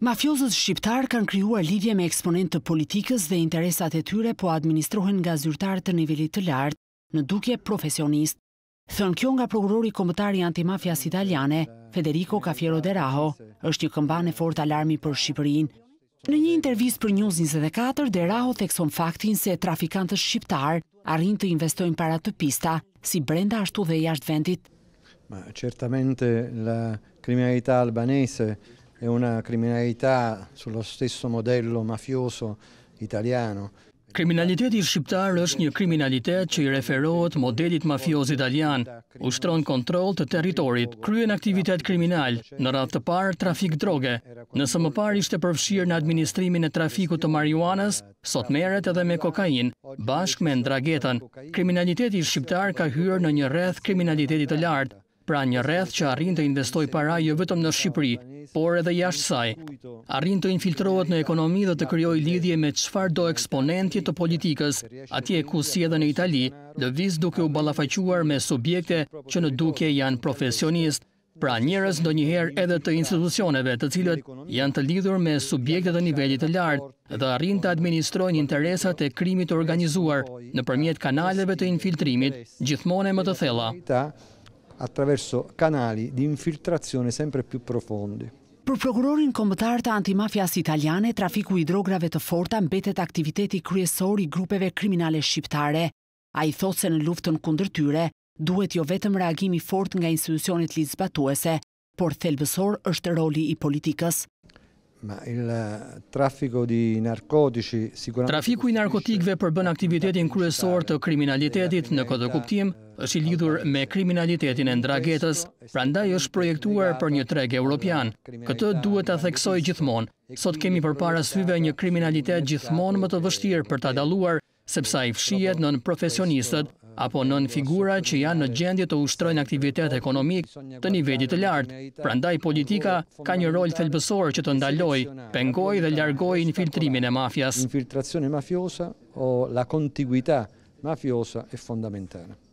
Mafiozët shqiptarë kanë kryuar lidhje me eksponentë të politikës dhe interesat e tyre po administrohen nga zyrtarë të nivellit të lartë në duke profesionist. Thënë kjo nga prokurori kombëtari antimafjas italiane, Federico Cafiero de Raho, është një këmban e fort alarmi për Shqipërin. Në një intervjis për njuz 24, de Raho thekson faktin se trafikantës shqiptarë arrin të investojnë para të pista, si brenda ashtu dhe jashtë vendit. Certamente la albanese è una criminalità sullo stesso modello mafioso italiano. Kriminaliteti i shqiptarë është një kriminalitet që i referohet modelit mafioz italian, ushtron kontroll kontrol të territorit, kryen aktivitet kriminal, në ratë të parë trafik droge, nësë më parë ishte përfshirë në administrimin e trafiku të marijuanës, sot meret edhe me kokain, bashk me ndragetën. Kriminaliteti i shqiptarë ka hyrë në një rreth kriminalitetit të lartë, pra një rreth që arrin të investoj para jo vetëm në Shqipëri, por edhe jashtë saj. Arrin të infiltrohet në ekonomi dhe të kryoj lidhje me qëfar do eksponentje të politikës, atje ku si edhe në Itali, dhe viz duke u balafajquar me subjekte që në duke janë profesionist, pra njërës do edhe të institucioneve të cilët janë të lidhur me subjekte dhe nivellit të lartë dhe arrin të administrojnë interesat e krimit organizuar në përmjet kanaleve të infiltrimit, gjithmone më të thella attraverso canali di infiltrazione sempre più profondi. Për prokurorin kombëtar të antimafias italiane, trafiku i drograve të forta mbetet aktiviteti kryesor i grupeve kriminale shqiptare. A i thot se në luftën kundër tyre, duhet jo vetëm reagimi fort nga institucionit lizbatuese, por thelbësor është roli i politikës. Ma il eh, traffico di narcotici sicuramente Traffiku i narkotikve përbën aktivitetin kryesor të kriminalitetit në këtë kuptim është i lidhur me kriminalitetin e ndragerës. Prandaj është projektuar për një treg europian. Këtë duhet ta theksoj gjithmonë. Sot kemi përpara syve një kriminalitet gjithmonë më të vështirë për ta dalluar sepse ai fshihet nën profesionistët apo nën figura që janë në gjendje të ushtrojnë aktivitet ekonomik të nivellit të lartë. Prandaj politika ka një rol thelbësor që të ndaloj, pengoj dhe largoj infiltrimin e mafias. mafiosa o la contiguità mafiosa è fondamentale.